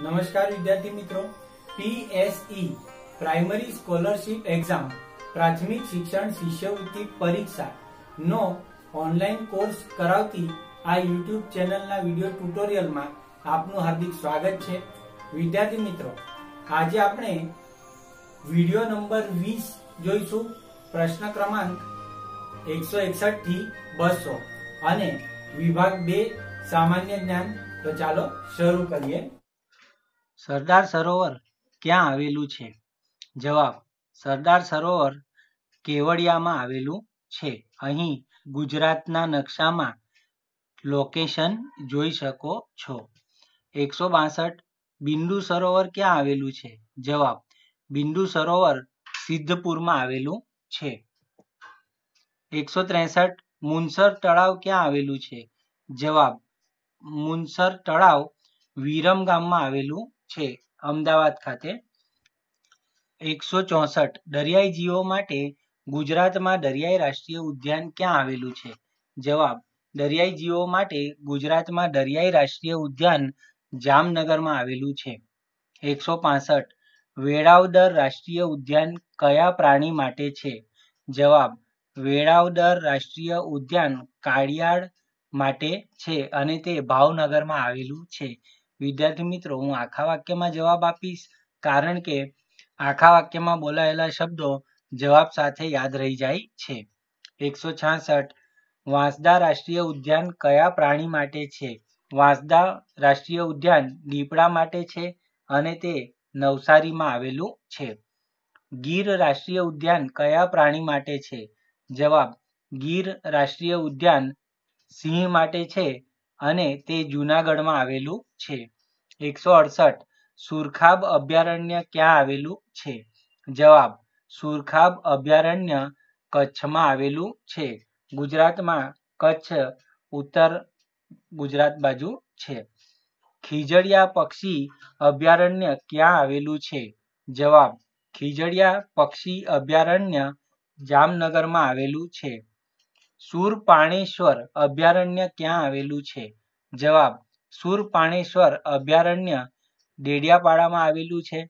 નમસ્કાર વિદ્યાર્થી મિત્રો પીએસઈ પ્રાઇમરી સ્કોલરશીપ એક્ઝામ પ્રાથમિક શિક્ષણ શિષ્યવૃત્તિ પરીક્ષા નો ઓનલાઈન કોર્સ કરાવતી આ યુટ્યુબ ચેનલના વિડીયો ટ્યુટોરિયલમાં આપનું હાર્દિક સ્વાગત છે વિદ્યાર્થી મિત્રો આજે આપણે વિડીયો નંબર વીસ જોઈશું પ્રશ્ન ક્રમાંક એકસો એકસઠ થી બસો અને વિભાગ બે સામાન્ય જ્ઞાન તો ચાલો શરૂ કરીએ સરદાર સરોવર ક્યાં આવેલું છે જવાબ સરદાર સરોવર કેવડિયામાં આવેલું છે અહીં ગુજરાતના નકશામાં લોકેશન જોઈ શકો છો એકસો બાસઠ બિંદુ સરોવર ક્યાં આવેલું છે જવાબ બિંદુ સરોવર સિદ્ધપુરમાં આવેલું છે એકસો ત્રેસઠ મુનસર તળાવ ક્યાં આવેલું છે જવાબ મુનસર તળાવ વિરમ ગામમાં આવેલું છે અમદાવાદ ખાતે એકસો ચોસઠ દરિયાઈ જીવો માટે ગુજરાતમાં દરિયાઈ રાષ્ટ્રીય ઉદ્યાન ક્યાં આવેલું છે જવાબ દરિયાઈ જીવો માટે ગુજરાતમાં દરિયાઈ રાષ્ટ્રીય ઉદ્યાન જામનગરમાં આવેલું છે એકસો પાસઠ વેળાવદર રાષ્ટ્રીય ઉદ્યાન કયા પ્રાણી માટે છે જવાબ વેળાવદર રાષ્ટ્રીય ઉદ્યાન કાળિયાળ માટે છે અને તે ભાવનગરમાં આવેલું છે વિદ્યાર્થી મિત્રો હું આખા વાક્યમાં જવાબ આપીશ કારણ કે આખા વાક્યમાં બોલાયેલા શબ્દો જવાબ સાથે યાદ રહી જાય છે એકસો છાસઠ વાંસદા રાષ્ટ્રીય ઉદ્યાન કયા પ્રાણી માટે છે વાંસદા રાષ્ટ્રીય ઉદ્યાન દીપડા માટે છે અને તે નવસારીમાં આવેલું છે ગીર રાષ્ટ્રીય ઉદ્યાન કયા પ્રાણી માટે છે જવાબ ગીર રાષ્ટ્રીય ઉદ્યાન સિંહ માટે છે અને તે જુનાગઢમાં આવેલું છે એકસો અડસઠ સુરખાબ અભયારણ્ય ક્યાં આવેલું છે જવાબ સુરખાબ અભયારણ્ય કચ્છમાં આવેલું છે ગુજરાતમાં કચ્છ ઉત્તર ગુજરાત બાજુ છે ખીજડીયા પક્ષી અભયારણ્ય ક્યાં આવેલું છે જવાબ ખીજડીયા પક્ષી અભયારણ્ય જામનગરમાં આવેલું છે સુરપાણેશ્વર અભયારણ્ય ક્યાં આવેલું છે જવાબ શૂરપાણેશ્વર અભયારણ્ય ડેડિયાપાડામાં આવેલું છે.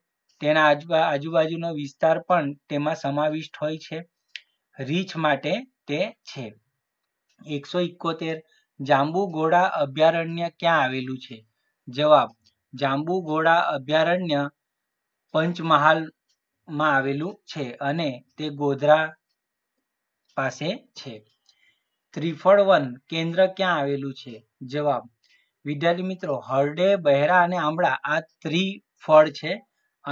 તેના આજુબા આજુબાજુનો વિસ્તાર પણ તેમાં સમાવિષ્ટ હોય છે. રીંછ માટે તે છે. એકસો ઈકોતેર જાંબુઘોડા અભયારણ્ય ક્યાં આવેલું છે? જવાબ જાંબુઘોડા અભયારણ્ય પંચમહાલમાં આવેલું છે અને તે ગોધરા પાસે છે. ત્રિફળ વન કેન્દ્ર ક્યાં આવેલું છે? જવાબ વિદ્યાર્થી મિત્રો હરડે બહેરા અને આંબળા આ ત્રિફળ છે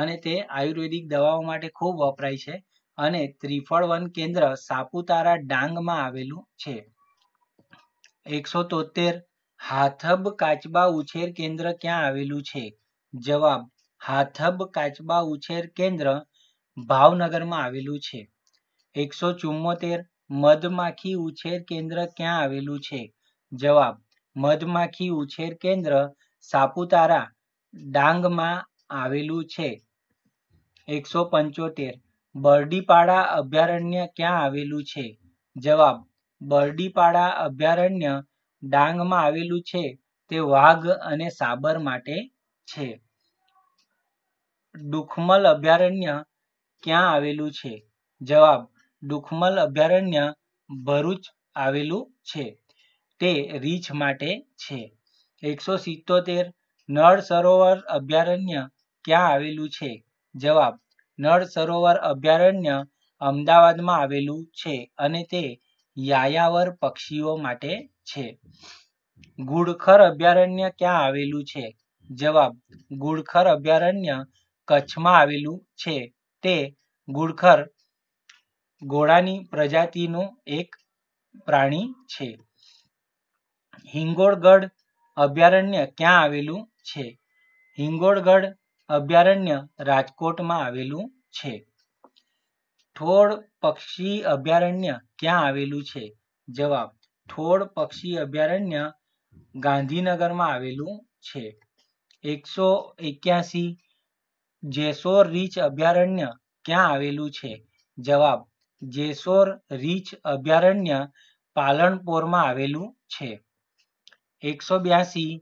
અને તે આયુર્વેદિક દવાઓ માટે ખૂબ વપરાય છે અને ત્રિફળ વન કેન્દ્ર સાપુતારા ડાંગમાં આવેલું છે એકસો તોતેર હાથબ કાચબા ઉછેર કેન્દ્ર ક્યાં આવેલું છે જવાબ હાથબ કાચબા ઉછેર કેન્દ્ર ભાવનગરમાં આવેલું છે એકસો ચુમ્મોતેર મધમાખી ઉછેર કેન્દ્ર ક્યાં આવેલું છે જવાબ મધમાખી ઉછેર કેન્દ્ર સાપુતારા ડાંગમાં આવેલું છે એકસો પંચોતેર બરડીપાડા અભયારણ્ય ક્યાં આવેલું છે જવાબ બરડીપાડા અભયારણ્ય ડાંગમાં આવેલું છે તે વાઘ અને સાબર માટે છે ડુખમલ અભયારણ્ય ક્યાં આવેલું છે જવાબ ડુખમલ અભયારણ્ય ભરૂચ આવેલું છે તે રીંછ માટે છે એકસો સિત્તોતેર નળ સરોવર અભયારણ્ય ક્યાં આવેલું છે જવાબ નળ સરોવર અભયારણ્ય અમદાવાદમાં આવેલું છે અને તે યાયાવર પક્ષીઓ માટે છે ગુડખર અભયારણ્ય ક્યાં આવેલું છે જવાબ ગુડખર અભયારણ્ય કચ્છમાં આવેલું છે તે ગુડખર ઘોડાની પ્રજાતિનું એક પ્રાણી છે હિંગોળગઢ અભયારણ્ય ક્યાં આવેલું છે? હિંગોળગઢ અભયારણ્ય રાજકોટમાં આવેલું છે. થોડ પક્ષી અભયારણ્ય ક્યાં આવેલું છે? જવાબ થોડ પક્ષી અભયારણ્ય ગાંધીનગરમાં આવેલું છે. એકસો એક્યાસી જેસોર રીચ અભયારણ્ય ક્યાં આવેલું છે? જવાબ જેસોર રીચ અભયારણ્ય પાલનપુરમાં આવેલું છે. એકસો બ્યાસી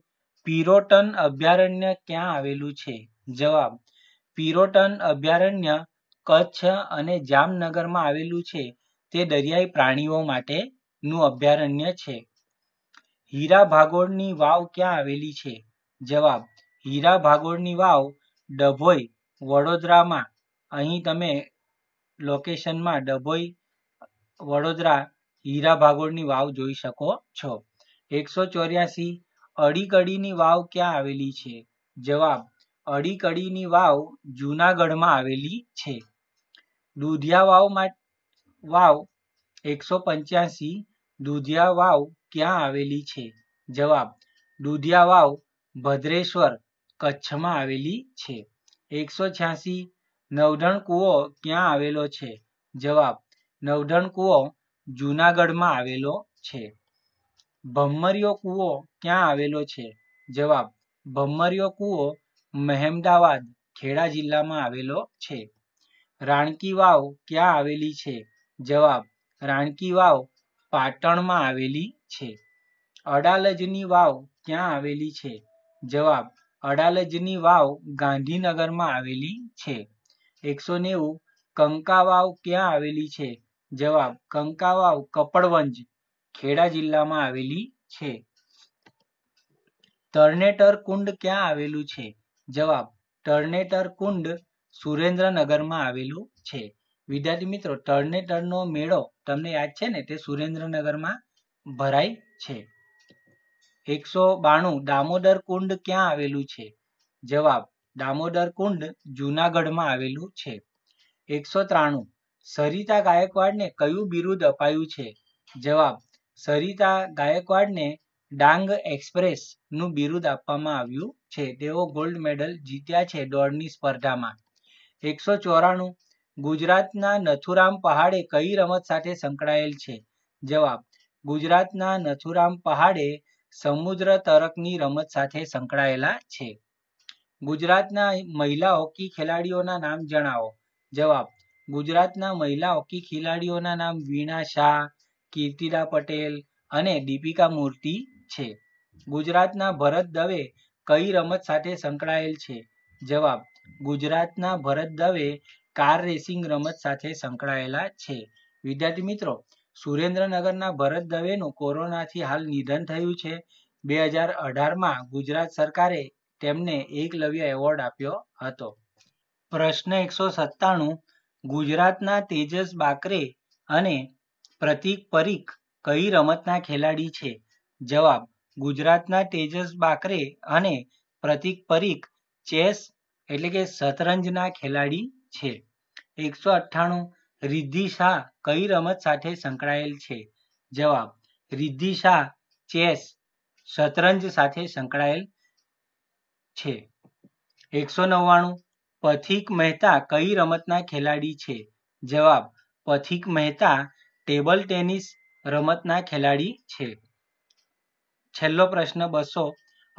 પીરોટન અભયારણ્ય ક્યાં આવેલું છે જવાબ પીરોટન અભયારણ્ય કચ્છ અને જામનગરમાં આવેલું છે તે દરિયાઈ પ્રાણીઓ માટેનું અભયારણ્ય છે હીરા ભાગોળની વાવ ક્યાં આવેલી છે જવાબ હીરા ભાગોળની વાવ ડભોઈ વડોદરામાં અહીં તમે લોકેશનમાં ડભોઈ વડોદરા હીરા ભાગોળની વાવ જોઈ શકો છો એકસો ચોર્યાસી અડીકડીની વાવ ક્યાં આવેલી છે જવાબ અડીકડીની વાવ જૂનાગઢમાં આવેલી છે દુધિયા વાવ વાવ એકસો પંચ્યાસી દુધિયા વાવ ક્યાં આવેલી છે જવાબ દુધિયા વાવ ભદ્રેશ્વર કચ્છમાં આવેલી છે એકસો છ્યાસી નવઢણ કૂવો ક્યાં આવેલો છે જવાબ નવઢણ કૂવો જૂનાગઢમાં આવેલો છે ભમરિયો કૂવો ક્યાં આવેલો છે જવાબ ભમરિયો કૂવો મહેમદાવાદ ખેડા જિલ્લામાં આવેલો છે રાણકી વાવ ક્યાં આવેલી છે જવાબ રાણકી વાવ પાટણમાં આવેલી છે અડાલજની વાવ ક્યાં આવેલી છે જવાબ અડાલજની વાવ ગાંધીનગરમાં આવેલી છે એકસો નેવું કંકાવાવ ક્યાં આવેલી છે જવાબ કંકાવાવ કપડવંજ ખેડા જિલ્લામાં આવેલી છે તરણેતર કુંડ ક્યાં આવેલું છે જવાબ તરણેતર કુંડ સુરેન્દ્રનગરમાં આવેલું છે વિદ્યાર્થી મિત્રો તરણેતરનો મેળો તમને યાદ છે ને તે સુરેન્દ્રનગરમાં ભરાય છે એકસો બાણું દામોદર કુંડ ક્યાં આવેલું છે જવાબ દામોદર કુંડ જુનાગઢમાં આવેલું છે એકસો ત્રાણું સરિતા ગાયકવાડને કયું બિરુદ અપાયું છે જવાબ સરિતા ગાયકવાડને ડાંગ એક્સપ્રેસ નું બિરુદ આપવામાં આવ્યું છે તેઓ ગોલ્ડ મેડલ જીત્યા છે દોડની સ્પર્ધામાં એકસો ચોરાણું ગુજરાતના નથુરામ પહાડે કઈ રમત સાથે સંકળાયેલ છે જવાબ ગુજરાતના નથુરામ પહાડે સમુદ્ર તરકની રમત સાથે સંકળાયેલા છે ગુજરાતના મહિલા હોકી ખેલાડીઓના નામ જણાવો જવાબ ગુજરાતના મહિલા હોકી ખેલાડીઓના નામ વીણા શાહ કીર્તિદા પટેલ અને દીપિકા મૂર્તિ છે ગુજરાતના ભરત દવે કઈ રમત સાથે સંકળાયેલ છે જવાબ ગુજરાતના ભરત દવે કાર રેસિંગ રમત સાથે સંકળાયેલા છે વિદ્યાર્થી મિત્રો સુરેન્દ્રનગરના ભરત દવેનું કોરોનાથી હાલ નિધન થયું છે બે હજાર અઢારમાં ગુજરાત સરકારે તેમને એકલવ્ય એવોર્ડ આપ્યો હતો પ્રશ્ન એકસો સત્તાણું ગુજરાતના તેજસ બાકરે અને પ્રતિક પરીખ કઈ રમતના ખેલાડી છે જવાબ ગુજરાતના તેજસ બાકરે અને પ્રતિક પરીખ ચેસ એટલે કે શતરંજના ખેલાડી છે એકસો અઠ્ઠાણું રિદ્ધિ શાહ કઈ રમત સાથે સંકળાયેલ છે જવાબ રિદ્ધિ શાહ ચેસ શતરંજ સાથે સંકળાયેલ છે એકસો નવ્વાણું પથિક મહેતા કઈ રમતના ખેલાડી છે જવાબ પથિક મહેતા ટેબલ ટેનિસ રમતના ખેલાડી છે છેલ્લો પ્રશ્ન બસો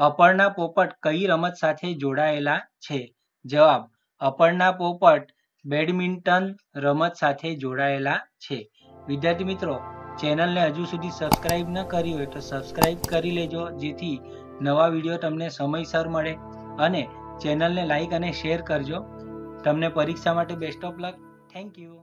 અપર્ણા પોપટ કઈ રમત સાથે જોડાયેલા છે જવાબ અપર્ણા પોપટ બેડમિન્ટન રમત સાથે જોડાયેલા છે વિદ્યાર્થી મિત્રો ચેનલને હજુ સુધી સબસ્ક્રાઇબ ન કરી હોય તો સબસ્ક્રાઇબ કરી લેજો જેથી નવા વિડીયો તમને સમયસર મળે અને ચેનલને લાઇક અને શેર કરજો તમને પરીક્ષા માટે best of luck thank you